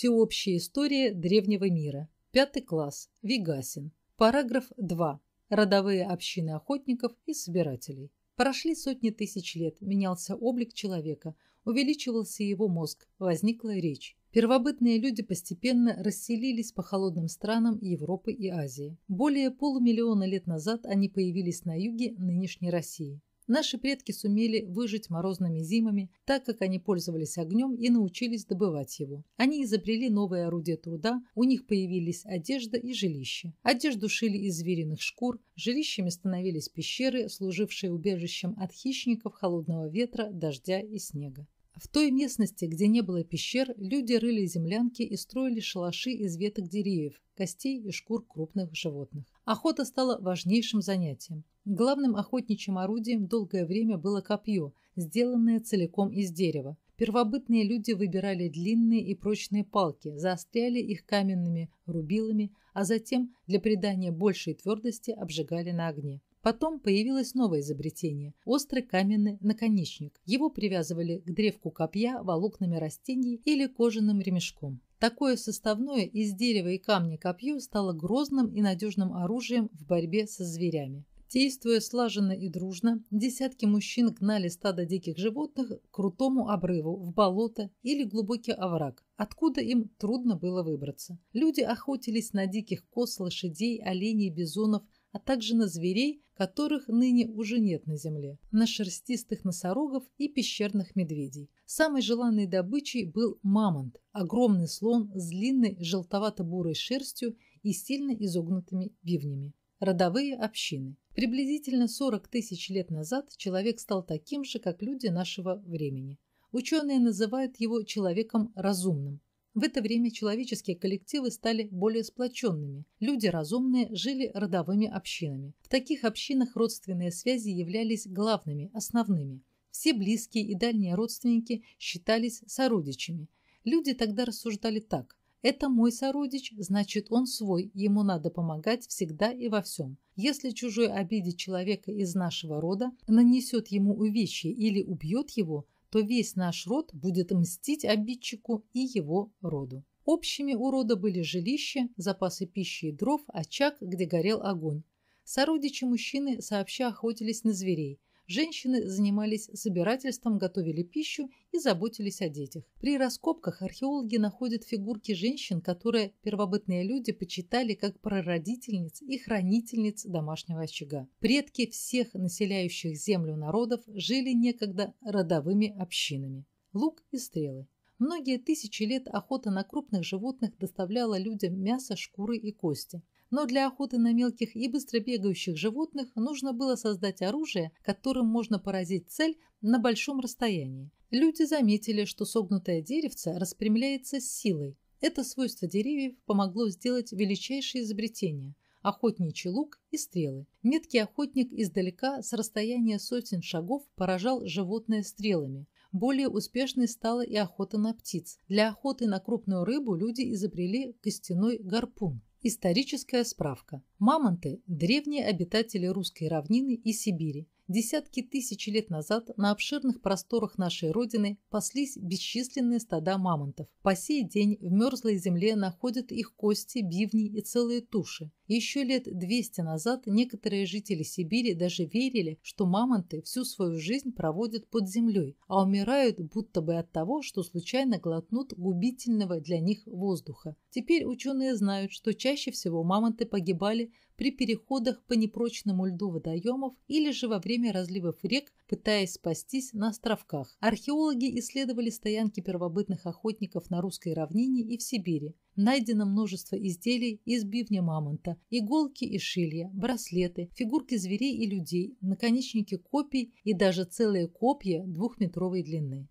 Всеобщая история древнего мира. Пятый класс. Вегасин. Параграф 2. Родовые общины охотников и собирателей. Прошли сотни тысяч лет, менялся облик человека, увеличивался его мозг, возникла речь. Первобытные люди постепенно расселились по холодным странам Европы и Азии. Более полумиллиона лет назад они появились на юге нынешней России. Наши предки сумели выжить морозными зимами, так как они пользовались огнем и научились добывать его. Они изобрели новые орудия труда, у них появились одежда и жилище. Одежду шили из звериных шкур, жилищами становились пещеры, служившие убежищем от хищников, холодного ветра, дождя и снега. В той местности, где не было пещер, люди рыли землянки и строили шалаши из веток деревьев, костей и шкур крупных животных. Охота стала важнейшим занятием. Главным охотничьим орудием долгое время было копье, сделанное целиком из дерева. Первобытные люди выбирали длинные и прочные палки, заостряли их каменными рубилами, а затем для придания большей твердости обжигали на огне. Потом появилось новое изобретение – острый каменный наконечник. Его привязывали к древку копья волокнами растений или кожаным ремешком. Такое составное из дерева и камня копье стало грозным и надежным оружием в борьбе со зверями. Действуя слаженно и дружно, десятки мужчин гнали стадо диких животных к крутому обрыву, в болото или глубокий овраг, откуда им трудно было выбраться. Люди охотились на диких коз, лошадей, оленей, бизонов, а также на зверей, которых ныне уже нет на земле, на шерстистых носорогов и пещерных медведей. Самой желанной добычей был мамонт, огромный слон с длинной желтовато-бурой шерстью и сильно изогнутыми бивнями. Родовые общины. Приблизительно 40 тысяч лет назад человек стал таким же, как люди нашего времени. Ученые называют его человеком разумным, в это время человеческие коллективы стали более сплоченными. Люди разумные жили родовыми общинами. В таких общинах родственные связи являлись главными, основными. Все близкие и дальние родственники считались сородичами. Люди тогда рассуждали так. Это мой сородич, значит он свой, ему надо помогать всегда и во всем. Если чужой обидит человека из нашего рода, нанесет ему увечье или убьет его – то весь наш род будет мстить обидчику и его роду. Общими у рода были жилища, запасы пищи и дров, очаг, где горел огонь. Сородичи мужчины сообща охотились на зверей – Женщины занимались собирательством, готовили пищу и заботились о детях. При раскопках археологи находят фигурки женщин, которые первобытные люди почитали как прародительниц и хранительниц домашнего очага. Предки всех населяющих землю народов жили некогда родовыми общинами. Лук и стрелы. Многие тысячи лет охота на крупных животных доставляла людям мясо, шкуры и кости но для охоты на мелких и быстро бегающих животных нужно было создать оружие, которым можно поразить цель на большом расстоянии. Люди заметили, что согнутое деревце распрямляется с силой. Это свойство деревьев помогло сделать величайшее изобретение – охотничий лук и стрелы. Меткий охотник издалека с расстояния сотен шагов поражал животное стрелами – более успешной стала и охота на птиц. Для охоты на крупную рыбу люди изобрели костяной гарпун. Историческая справка. Мамонты – древние обитатели русской равнины и Сибири десятки тысяч лет назад на обширных просторах нашей Родины паслись бесчисленные стада мамонтов. По сей день в мерзлой земле находят их кости, бивни и целые туши. Еще лет 200 назад некоторые жители Сибири даже верили, что мамонты всю свою жизнь проводят под землей, а умирают будто бы от того, что случайно глотнут губительного для них воздуха. Теперь ученые знают, что чаще всего мамонты погибали при переходах по непрочному льду водоемов или же во время разливов рек, пытаясь спастись на островках. Археологи исследовали стоянки первобытных охотников на русской равнине и в Сибири. Найдено множество изделий из бивня мамонта, иголки и шилья, браслеты, фигурки зверей и людей, наконечники копий и даже целые копья двухметровой длины.